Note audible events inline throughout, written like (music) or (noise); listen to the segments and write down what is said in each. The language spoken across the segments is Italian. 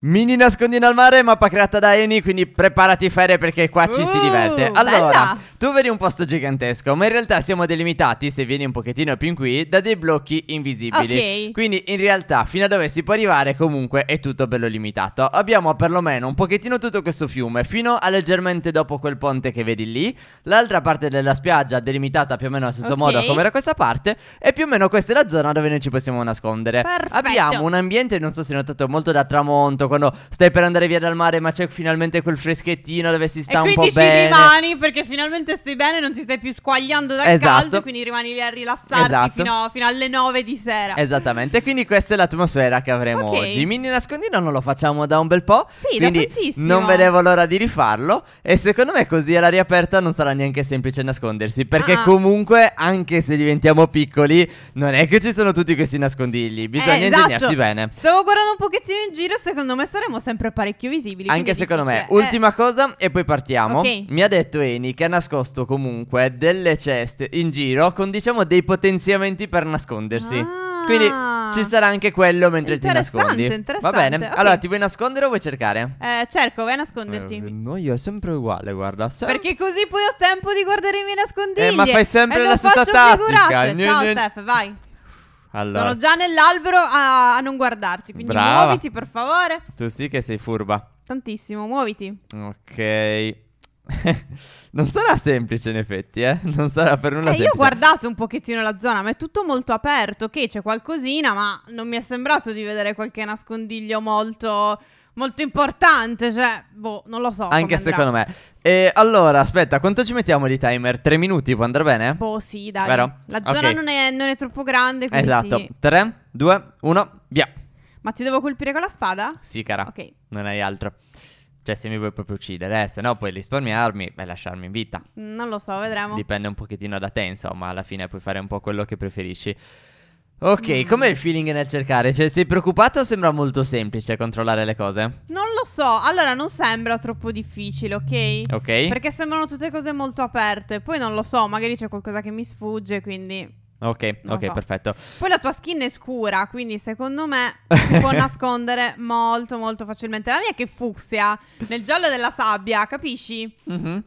Mini nascondino al mare, mappa creata da Eni, quindi preparati Fere perché qua ci si uh, diverte. allora, bella. tu vedi un posto gigantesco, ma in realtà siamo delimitati, se vieni un pochettino più in qui, da dei blocchi invisibili. Ok. Quindi in realtà fino a dove si può arrivare comunque è tutto bello limitato. Abbiamo perlomeno un pochettino tutto questo fiume, fino a leggermente dopo quel ponte che vedi lì. L'altra parte della spiaggia delimitata più o meno allo stesso okay. modo come era questa parte, e più o meno questa è la zona dove noi ci possiamo nascondere. Perfetto. Abbiamo un ambiente, non so se notato, molto da tramonto quando stai per andare via dal mare, ma c'è finalmente quel freschettino dove si sta e un po' bene. quindi ci rimani perché finalmente stai bene, non ti stai più squagliando dal esatto. caldo, quindi rimani lì a rilassarti esatto. fino, fino, alle 9 di sera. Esattamente, quindi questa è l'atmosfera che avremo okay. oggi. Mini nascondino non lo facciamo da un bel po'. Sì, quindi da tantissimo. Non vedevo l'ora di rifarlo e secondo me così all'aria aperta non sarà neanche semplice nascondersi, perché ah. comunque anche se diventiamo piccoli, non è che ci sono tutti questi nascondigli, bisogna eh, esatto. ingegnarsi bene. Stavo guardando un pochettino in giro, secondo me me saremo sempre parecchio visibili. Anche secondo me. Eh, ultima eh. cosa e poi partiamo. Okay. Mi ha detto Eni che ha nascosto comunque delle ceste in giro con diciamo dei potenziamenti per nascondersi. Ah. Quindi ci sarà anche quello mentre ti nascondi. Interessante. Va bene. Okay. Allora, ti vuoi nascondere o vuoi cercare? Eh, cerco, vai a nasconderti. Eh, no, io è sempre uguale, guarda. Sem Perché così poi ho tempo di guardare i miei nascondigli. Eh, ma fai sempre eh, la stessa tattica. Ciao, Steph, vai. Allora. Sono già nell'albero a, a non guardarti, quindi Brava. muoviti per favore. Tu sì che sei furba. Tantissimo, muoviti. Ok. (laughs) non sarà semplice in effetti, eh? Non sarà per nulla eh, semplice. Io ho guardato un pochettino la zona, ma è tutto molto aperto, ok, c'è qualcosina, ma non mi è sembrato di vedere qualche nascondiglio molto molto importante, cioè, boh, non lo so. Anche secondo me. E allora, aspetta, quanto ci mettiamo di timer? Tre minuti, può andare bene? Boh, sì, dai. Vero? La zona okay. non, è, non, è, troppo grande, quindi Esatto. Sì. Tre, due, uno, via. Ma ti devo colpire con la spada? Sì, cara. Ok. Non hai altro. Cioè, se mi vuoi proprio uccidere, eh, se no puoi risparmiarmi e lasciarmi in vita. Non lo so, vedremo. Dipende un pochettino da te, insomma, alla fine puoi fare un po' quello che preferisci. Ok, mm. com'è il feeling nel cercare? Cioè, sei preoccupato o sembra molto semplice controllare le cose? Non lo so, allora non sembra troppo difficile, ok? Ok. Perché sembrano tutte cose molto aperte, poi non lo so, magari c'è qualcosa che mi sfugge, quindi... Ok, ok, so. perfetto. Poi la tua skin è scura, quindi secondo me si (laughs) può nascondere molto molto facilmente. La mia è che fucsia, nel giallo della sabbia, capisci? Mhm, mm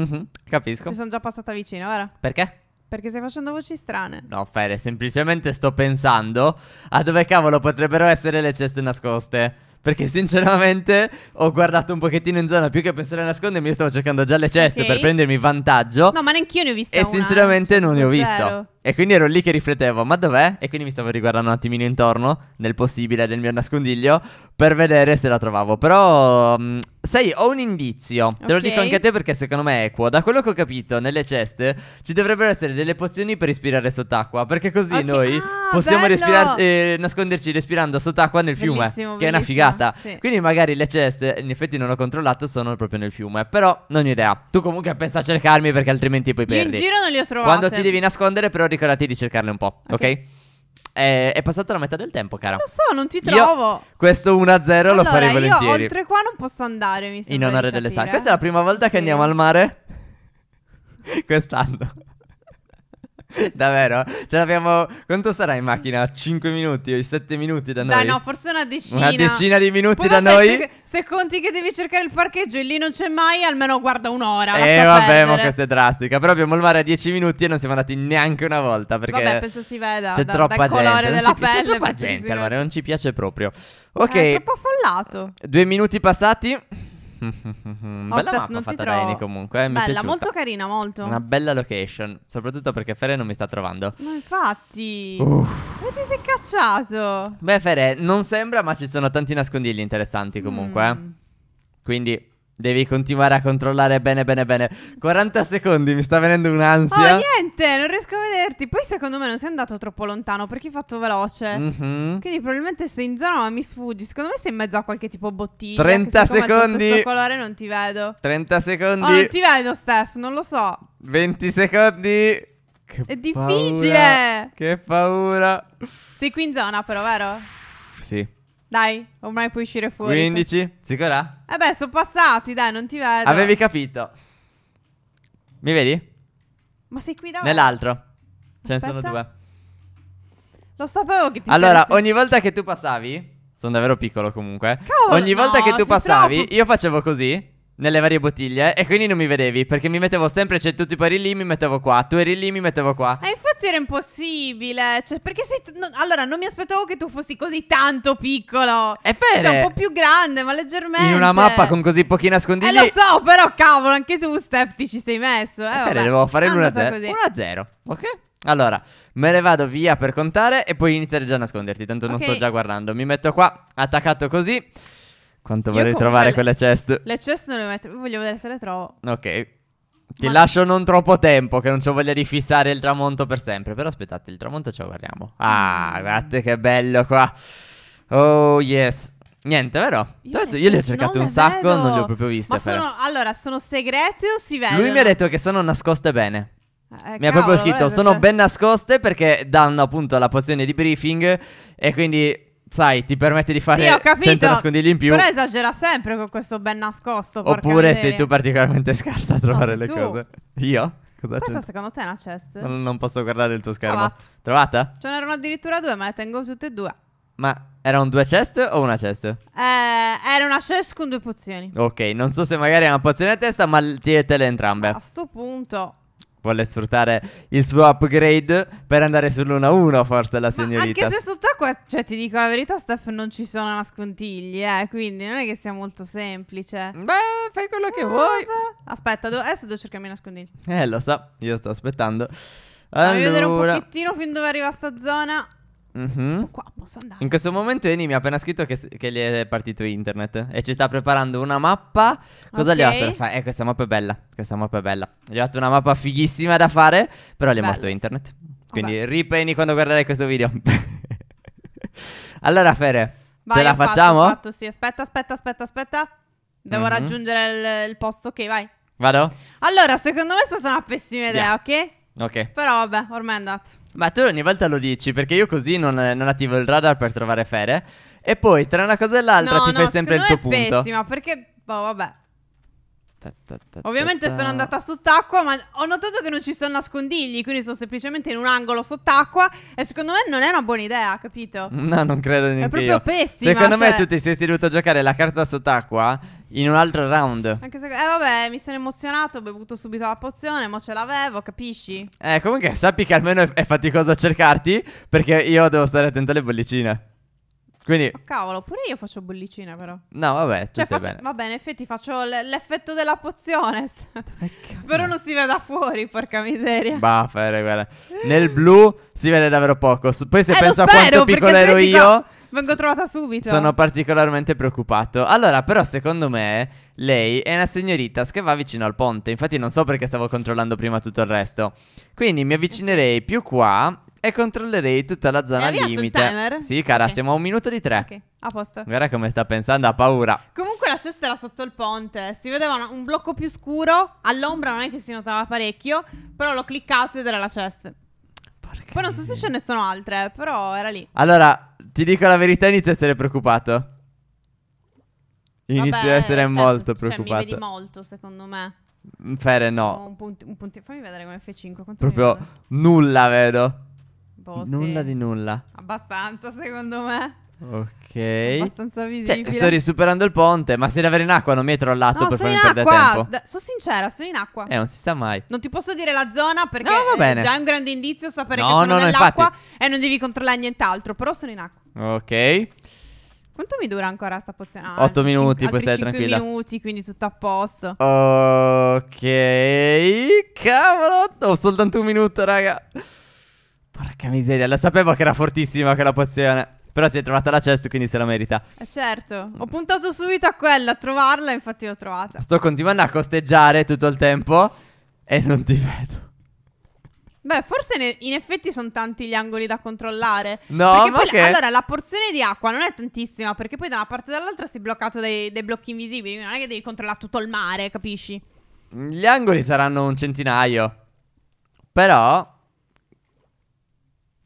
mm -hmm. capisco. Ci sono già passata vicino, vero? Perché? Perché stai facendo voci strane. No, Fede, semplicemente sto pensando a dove cavolo potrebbero essere le ceste nascoste. Perché sinceramente ho guardato un pochettino in zona più che pensare a nascondermi. Io stavo cercando già le ceste Ok. per prendermi vantaggio. No, ma neanche io ne ho vista e una. sinceramente cioè, non ne ho visto. Zero. E quindi ero lì che riflettevo, ma dov'è? E quindi mi stavo riguardando un attimino intorno, nel possibile del mio nascondiglio, per vedere se la trovavo. Però, mm, sai, ho un indizio. Okay. Te lo dico anche a te perché secondo me è equo. Da quello che ho capito, nelle ceste ci dovrebbero essere delle pozioni per respirare sott'acqua. Perché così okay. noi ah, possiamo respirar- eh, nasconderci respirando sott'acqua nel fiume. Bellissimo, che bellissimo. è una figata. Sì. Quindi magari le ceste, in effetti non ho controllato, sono proprio nel fiume. Però, non ho idea. Tu comunque pensa a cercarmi perché altrimenti poi Io perdi. In giro non li ho trovati. Quando ti devi nascondere, però ricordati di cercarle un po', ok? okay? È, è, passata la metà del tempo, cara. Non so, non ti trovo. Io, questo 1-0 allora, lo farei volentieri. Io oltre qua non posso andare, mi sembra. In onore delle star. Questa è la prima volta sì. che andiamo al mare. (laughs) Quest'anno. (laughs) Davvero? Ce l'abbiamo. Quanto sarà in macchina? 5 minuti o 7 minuti da noi? Dai, no, forse una decina. Una decina di minuti Poi da vabbè, noi. Se, se, conti che devi cercare il parcheggio e lì non c'è mai, almeno guarda un'ora. Eh, vabbè, perdere. ma questa è drastica. Però abbiamo il mare a 10 minuti e non siamo andati neanche una volta. Perché vabbè, penso si veda. C'è da, troppa gente. non ci, pelle, C'è troppa gente al mare, non ci piace proprio. Eh, ok. È troppo affollato. Due minuti passati. Oh, bella Ostef, mappa fatta da comunque. Eh, bella, molto carina, molto. Una bella location, soprattutto perché Fere non mi sta trovando. Ma infatti. Uff. Ma ti sei cacciato? Beh, Fere, non sembra, ma ci sono tanti nascondigli interessanti mm. comunque. Mm. Quindi Devi continuare a controllare bene, bene, bene. 40 secondi, mi sta venendo un'ansia. Oh, niente, non riesco a vederti. Poi secondo me non sei andato troppo lontano perché hai fatto veloce. Mm-hmm. Quindi probabilmente sei in zona ma mi sfuggi. Secondo me sei in mezzo a qualche tipo bottiglia. 30 secondi. Questo colore non ti vedo. 30 secondi. Oh, non ti vedo, Steph, non lo so. 20 secondi. Che È difficile. Paura, che paura. Sei qui in zona però, vero? Sì. Dai, ormai puoi uscire fuori. 15, sicura? Eh beh, sono passati, dai, non ti vedo. Avevi capito. Mi vedi? Ma sei qui davanti. Nell'altro. Ce ne sono due. Lo sapevo che ti Allora, ogni volta che tu passavi, sono davvero piccolo comunque. Cavolo, ogni volta no, che tu passavi, troppo... io facevo così nelle varie bottiglie eh, E quindi non mi vedevi Perché mi mettevo sempre Cioè tu tipo eri lì Mi mettevo qua Tu eri lì Mi mettevo qua E eh, infatti era impossibile Cioè perché sei no, Allora non mi aspettavo Che tu fossi così tanto piccolo È vero Cioè un po' più grande Ma leggermente In una mappa Con così pochi nascondigli Eh lo so però cavolo Anche tu Steph ti ci sei messo Eh vabbè Devo fare l'1-0 1-0 Ok allora, me ne vado via per contare e puoi iniziare già a nasconderti, tanto okay. non sto già guardando. Mi metto qua, attaccato così. Quanto Io vorrei trovare le, cioè, quelle chest. Le chest non le metto, voglio vedere se le trovo. Ok. Ti Ma... lascio non troppo tempo, che non ho voglia di fissare il tramonto per sempre. Però aspettate, il tramonto ce lo guardiamo. Ah, mm. guardate che bello qua. Oh, yes. Niente, vero? Io, detto, io le ho cercati un sacco, vedo. non li ho proprio viste. Ma sono, allora, sono segrete o si vedono? Lui mi ha detto che sono nascoste bene. Eh, mi ha proprio scritto, sono cioè ben nascoste perché danno appunto la pozione di briefing e quindi sai, ti permette di fare sì, 100 nascondigli in più. Però esagera sempre con questo ben nascosto. Oppure sei tu particolarmente scarsa a trovare no, le tu. cose. Io? Cosa Questa c'è? secondo te è una chest? Non, posso guardare il tuo schermo. Trovato. Trovata? Ce n'erano addirittura due, ma le tengo tutte e due. Ma erano due chest o una chest? Eh, era una chest con due pozioni. Ok, non so se magari è una pozione a testa, ma tiratele entrambe. A sto punto Vuole sfruttare il suo upgrade per andare sull'1-1 forse la signorina. Ma anche se sotto sott'acqua, cioè ti dico la verità, Steph, non ci sono nascondigli, eh, quindi non è che sia molto semplice. Beh, fai quello che ah, vuoi. Beh. Aspetta, do- adesso devo cercarmi nascondigli. Eh, lo so, io sto aspettando. Allora... Fammi vedere un pochettino fin dove arriva sta zona. Mm-hmm. Qua posso andare. In questo momento Eni mi ha appena scritto che, che gli è partito internet e ci sta preparando una mappa. Cosa okay. gli ho dato da fare? Eh, questa mappa è bella. Questa mappa è bella. Gli ho dato una mappa fighissima da fare, però gli è morto internet. Quindi Vabbè. ripeni quando guarderai questo video. (laughs) allora, Fere, vai, ce la fatto, facciamo? Fatto, sì. Aspetta, aspetta, aspetta, aspetta. Devo mm-hmm. raggiungere il, il posto, ok, vai. Vado? Allora, secondo me è stata una pessima idea, yeah. ok? Ok. Però vabbè, ormai è andato. Ma tu ogni volta lo dici perché io così non, non attivo il radar per trovare fere. E poi tra una cosa e l'altra no, ti no, fai sempre il tuo punto. No, è pessima perché, boh, vabbè. Ovviamente sono andata sott'acqua, ma ho notato che non ci sono nascondigli, quindi sono semplicemente in un angolo sott'acqua e secondo me non è una buona idea, capito? No, non credo neanche io. È proprio io. pessima. Secondo cioè... me tu ti sei seduto a giocare la carta sott'acqua in un altro round. Anche se... Eh vabbè, mi sono emozionato, ho bevuto subito la pozione, ma ce l'avevo, capisci? Eh, comunque sappi che almeno è faticoso a cercarti, perché io devo stare attento alle bollicine. Quindi... Oh, cavolo, pure io faccio bollicine però. No, vabbè, cioè, faccio... bene. Va bene, effetti faccio l- l'effetto della pozione. (laughs) Spero non si veda fuori, porca miseria. Buffere, guarda. Nel blu si vede davvero poco. Poi se eh, penso spero, a quanto piccolo ero io... Vengo trovata subito. Sono particolarmente preoccupato. Allora, però, secondo me, lei è una signorita che va vicino al ponte. Infatti, non so perché stavo controllando prima tutto il resto. Quindi mi avvicinerei eh più qua e controllerei tutta la zona Hai limite. Il timer? Sì, cara, okay. siamo a un minuto di tre. Ok, a posto. Guarda come sta pensando, ha paura. Comunque la cesta era sotto il ponte. Si vedeva un, un blocco più scuro. All'ombra non è che si notava parecchio. Però l'ho cliccato ed era la cesta. Porca Poi non so se ce ne sono altre, però era lì. Allora, ti dico la verità, inizio a essere preoccupato. Inizio Vabbè, a essere certo, molto preoccupato. Cioè, mi vedi molto, secondo me. Fere no. Un punti, un punti, fammi vedere come F5. Proprio vedo? nulla vedo. Boh, nulla sì. di nulla. Abbastanza, secondo me. Ok. Abbastanza cioè, visibile. Cioè, sto risuperando il ponte, ma se devi avere in acqua non metro al lato no, per farmi perdere tempo. D- sono sincera, sono in acqua. Eh, non si sa mai. Non ti posso dire la zona perché no, è già un grande indizio sapere no, che sono no, nell'acqua no, e non devi controllare nient'altro, però sono in acqua. Ok. Quanto mi dura ancora sta pozione? Ah, 8 minuti, cin- puoi stare tranquilla. 8 minuti, quindi tutto a posto. Ok. Cavolo, ho soltanto un minuto, raga. Porca miseria, la sapevo che era fortissima quella pozione. Però si è trovata la chest, quindi se la merita. Eh certo, ho puntato subito a quella, a trovarla, infatti l'ho trovata. Sto continuando a costeggiare tutto il tempo e non ti vedo. Beh, forse ne, in effetti sono tanti gli angoli da controllare. No, perché ma poi, che... Allora, la porzione di acqua non è tantissima, perché poi da una parte e dall'altra sei bloccato dai, dai blocchi invisibili, non è che devi controllare tutto il mare, capisci? Gli angoli saranno un centinaio. Però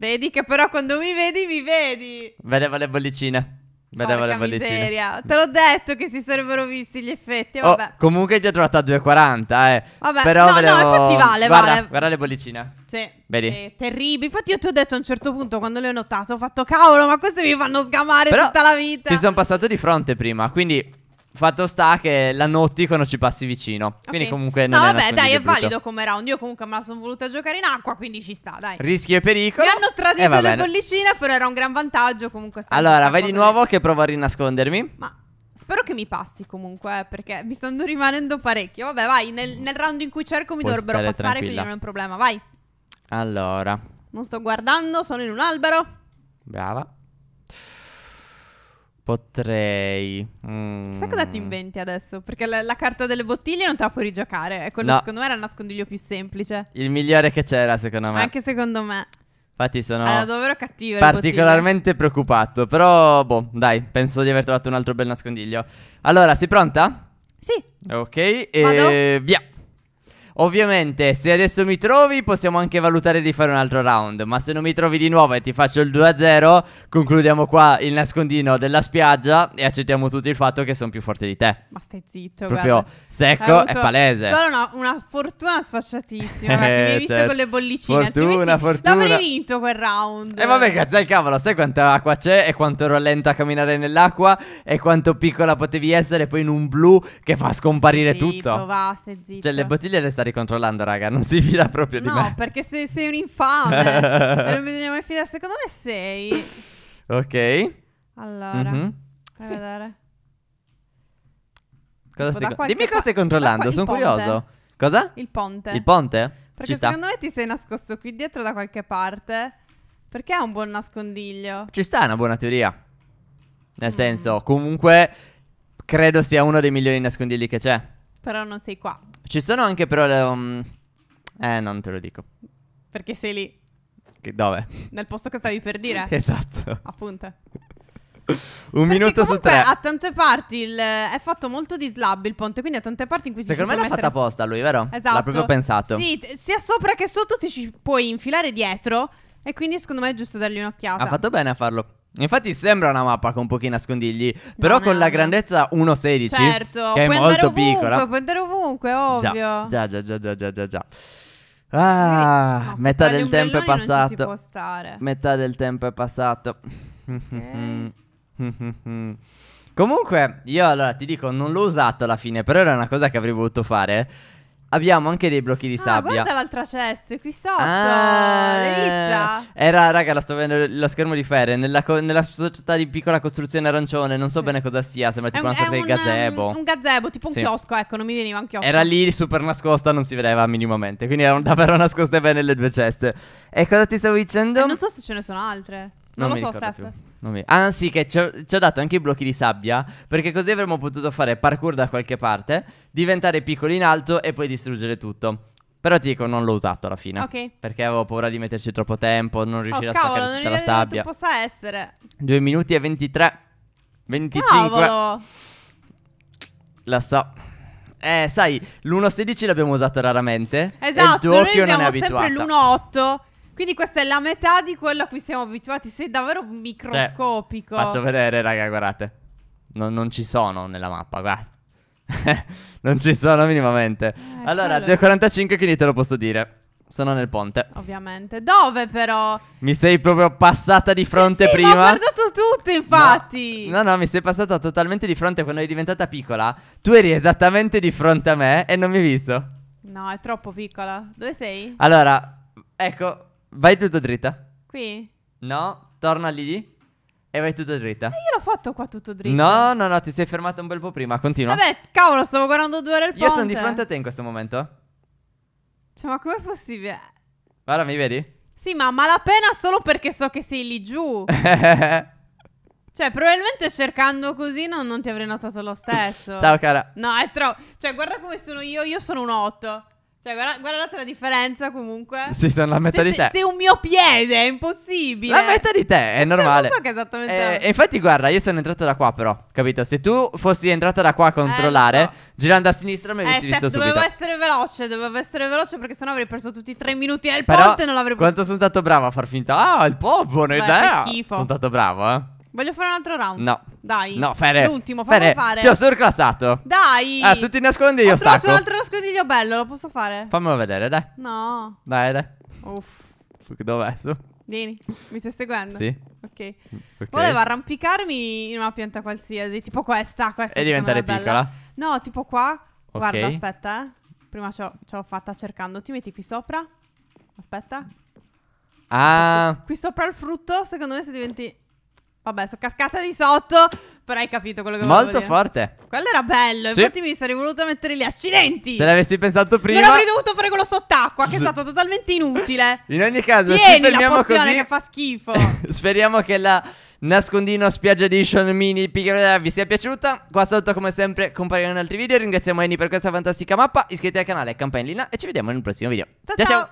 Vedi che però quando mi vedi, mi vedi. Vedeva le bollicine. Vedeva Porca le bollicine. miseria, te l'ho detto che si sarebbero visti gli effetti. Oh, vabbè. Oh, comunque ti ho trovato a 2,40, eh. Vabbè, però no, volevo... no, infatti vale, guarda, vale. Guarda le bollicine. Sì. Vedi? Sì, terribili. Infatti io ti ho detto a un certo punto, quando le ho notate, ho fatto cavolo, ma queste mi fanno sgamare però tutta la vita. Ti sono passato di fronte prima, quindi Fatto sta che la notti quando ci passi vicino. Okay. Quindi comunque non No, è vabbè, dai, è valido come round. Io comunque me la sono voluta giocare in acqua, quindi ci sta, dai. Rischio e pericolo. Mi hanno tradito eh, le bollicine, però era un gran vantaggio comunque. Allora, vai di nuovo che provo a rinascondermi. Ma Spero che mi passi comunque, eh, perché mi stanno rimanendo parecchio. Vabbè, vai, nel, nel round in cui cerco mi Puoi dovrebbero passare, tranquilla. quindi non è un problema. Vai. Allora. Non sto guardando, sono in un albero. Brava. Potrei. Mm. Chissà cosa ti inventi adesso? Perché la, la, carta delle bottiglie non te la puoi rigiocare. E quello, no. secondo me, era il nascondiglio più semplice. Il migliore che c'era, secondo me. Anche secondo me. Infatti, sono. davvero cattivo. Particolarmente preoccupato. Però, boh, dai, penso di aver trovato un altro bel nascondiglio. Allora, sei pronta? Sì. Ok, Vado? e via. Ovviamente, se adesso mi trovi, possiamo anche valutare di fare un altro round. Ma se non mi trovi di nuovo e ti faccio il 2-0, concludiamo qua il nascondino della spiaggia e accettiamo tutto il fatto che sono più forte di te. Ma stai zitto, Proprio guarda. secco e palese. Solo una, una fortuna sfasciatissima. mi eh, hai visto certo. con le bollicine. Fortuna, fortuna. L'avrei vinto quel round. E eh, vabbè, grazie al cavolo, sai quanta acqua c'è e quanto ero lento a camminare nell'acqua e quanto piccola potevi essere poi in un blu che fa scomparire stai zitto, tutto. Va, stai zitto. Cioè, le bottiglie le stanno sta ricontrollando, raga. Non si fida proprio no, di me. No, perché sei, sei un infame. e eh, (laughs) non bisogna mai fidare. Secondo me sei. Ok. Allora, mm-hmm. sì. Cosa stai con... Dimmi cosa stai controllando, qua... sono ponte. curioso. Cosa? Il ponte. Il ponte? Perché Ci secondo sta. me ti sei nascosto qui dietro da qualche parte. Perché è un buon nascondiglio? Ci sta è una buona teoria. Nel mm. senso, comunque, credo sia uno dei migliori nascondigli che c'è. Però non sei qua. Ci sono anche però le, um... Eh, non te lo dico. Perché sei lì. Che, dove? Nel posto che stavi per dire. (laughs) esatto. Appunto. Un Perché minuto su tre. A tante parti il, è fatto molto di slab il ponte, quindi a tante parti in cui ci si Secondo me l'ha mettere... fatta apposta lui, vero? Esatto. L'ha proprio pensato. Sì, t- sia sopra che sotto ti ci puoi infilare dietro e quindi secondo me è giusto dargli un'occhiata. Ha fatto bene a farlo. Infatti sembra una mappa con pochi nascondigli, però no, con no. la grandezza 1.16 certo, che è molto ovunque, piccola. Puoi andare ovunque, ovvio. Già, già, già, già, già, già. già. Ah, no, metà del tempo è passato. Metà del tempo è passato. Okay. (laughs) Comunque, io allora ti dico, non l'ho usato alla fine, però era una cosa che avrei voluto fare. Abbiamo anche dei blocchi di ah, sabbia. Guarda l'altra chest qui sotto. Ah, L'hai vista? Era, raga, la sto vedendo lo schermo di Fere. Nella, nella, società di piccola costruzione arancione. Non so sì. bene cosa sia. Sembra è tipo un, una sorta di gazebo. Un, gazebo, tipo un sì. chiosco. Ecco, non mi veniva anche chiosco. Era lì super nascosta, non si vedeva minimamente. Quindi erano davvero nascoste bene le due ceste. E cosa ti stavo dicendo? Eh, non so se ce ne sono altre. Non, non lo so, Steph. Più. Anzi, ah, che ci ho, ci ho, dato anche i blocchi di sabbia. Perché così avremmo potuto fare parkour da qualche parte, diventare piccoli in alto e poi distruggere tutto. Però ti dico, non l'ho usato alla fine. Ok. Perché avevo paura di metterci troppo tempo, non riuscire oh, a cavolo, staccare tutta la sabbia. Cavolo, possa essere. 2 minuti e 23. 25. Cavolo. La so. Eh, sai, l'1.16 l'abbiamo usato raramente. Esatto, e Doki noi siamo non è sempre l'1.8 quindi questa è la metà di quello a cui siamo abituati. Sei davvero microscopico. Cioè, faccio vedere, raga, guardate. Non, non ci sono nella mappa, guarda. (laughs) non ci sono minimamente. Eh, allora, quello... 2.45 quindi te lo posso dire. Sono nel ponte. Ovviamente. Dove però? Mi sei proprio passata di fronte sì, sì, prima. Ma ho guardato tutto, infatti. No. no, no, mi sei passata totalmente di fronte quando eri diventata piccola. Tu eri esattamente di fronte a me e non mi hai visto. No, è troppo piccola. Dove sei? Allora, ecco, Vai tutto dritta. Qui? No, torna lì. E vai tutto dritta. Ma eh, io l'ho fatto qua tutto dritto. No, no, no, ti sei fermata un bel po' prima. Continua. Vabbè, cavolo, stavo guardando due ore il ponte. Io sono di fronte a te in questo momento. Cioè, ma com'è possibile? Guarda, mi vedi? Sì, ma malapena solo perché so che sei lì giù. (laughs) Cioè, probabilmente cercando così non, non, ti avrei notato lo stesso. Ciao, cara. No, è troppo. Cioè, guarda come sono io. Io sono un otto. Cioè, guarda, guardate la differenza comunque. Sì, sono la metà cioè, di se, te. Se un mio piede è impossibile. La metà di te, è normale. Cioè, non so che esattamente. Eh, è. infatti, guarda, io sono entrato da qua, però. Capito? Se tu fossi entrato da qua a eh, controllare, eh, so. girando a sinistra, mi eh, avresti eh, visto Steph, subito. Dovevo essere veloce, dovevo essere veloce perché sennò avrei perso tutti i tre minuti nel però, ponte e non l'avrei potuto. Quanto sono stato bravo a far finta. Ah, il popolo, idea. Sono stato bravo, eh. Voglio fare un altro round. No. Dai. No, Fere. L'ultimo, fammi fare. Ti ho surclassato. Dai. Ah, tu ti nascondi io ho stacco. Ho un altro nascondiglio bello, lo posso fare? Fammelo vedere, dai. No. Dai, dai. Uff. Dov'è? Su. Vieni, mi stai seguendo? Sì. Ok. okay. Volevo arrampicarmi in una pianta qualsiasi, tipo questa, questa. E diventare piccola? No, tipo qua. Guarda, aspetta, eh. Prima ce l'ho fatta cercando. Ti metti qui sopra. Aspetta. Ah. Qui sopra il frutto, secondo me se diventi... Vabbè, sono cascata di sotto, però hai capito quello che volevo Molto dire. forte. Quello era bello, sì. infatti mi sarei voluto mettere gli accidenti. Se l'avessi pensato prima. Non avrei dovuto fare quello sott'acqua, che è stato totalmente inutile. (laughs) In ogni caso, Tieni ci fermiamo la così. che fa schifo. (laughs) Speriamo che la nascondino spiaggia edition mini piccola vi sia piaciuta. Qua sotto, come sempre, compariranno altri video. Ringraziamo Annie per questa fantastica mappa. Iscriviti al canale, campanellina e ci vediamo nel prossimo video. ciao. ciao. ciao. ciao.